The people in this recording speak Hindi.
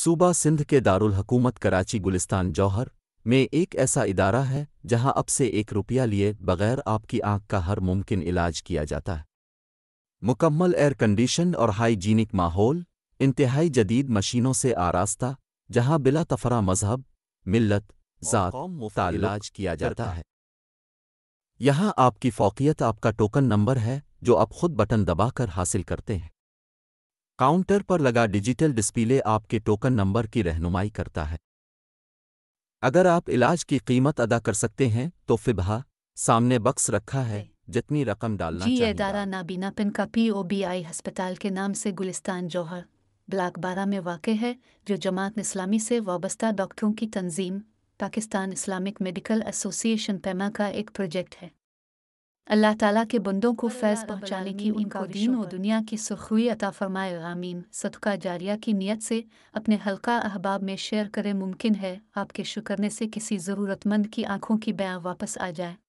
सूबा सिंध के दारुल हकूमत कराची गुलिस्तान जौहर में एक ऐसा इदारा है जहां अब से एक रुपया लिए बगैर आपकी आंख का हर मुमकिन इलाज किया जाता है मुकम्मल एयर कंडीशन और हाइजीनिक माहौल इंतहाई जदीद मशीनों से आरास्ता जहां बिला तफरा मजहब मिल्लत ज़ात इलाज किया जाता है यहाँ आपकी फ़ौकियत आपका टोकन नंबर है जो आप खुद बटन दबाकर हासिल करते हैं काउंटर पर लगा डिजिटल डिस्प्ले आपके टोकन नंबर की रहनुमाई करता है अगर आप इलाज की कीमत अदा कर सकते हैं तो फिबहा सामने बक्स रखा है जितनी रकम डालना जी अदारा नाबीना पिन का पी ओ बी आई अस्पताल के नाम से गुलिस्तान जौहर ब्लाक बारा में वाक़ है जो जमात इस्लामी से वाबस्ता डॉक्टरों की तंजीम Pakistan Islamic medical association PIMA का एक प्रोजेक्ट है अल्लाह ताला के बंदों को फैज़ पहुँचाने की उनको दीन और दुनिया की सुखरुई अता फरमाए आमीन सदका जारिया की नीयत से अपने हल्का अहबाब में शेयर करें मुमकिन है आपके शुक्रने से किसी ज़रूरतमंद की आंखों की बयां वापस आ जाए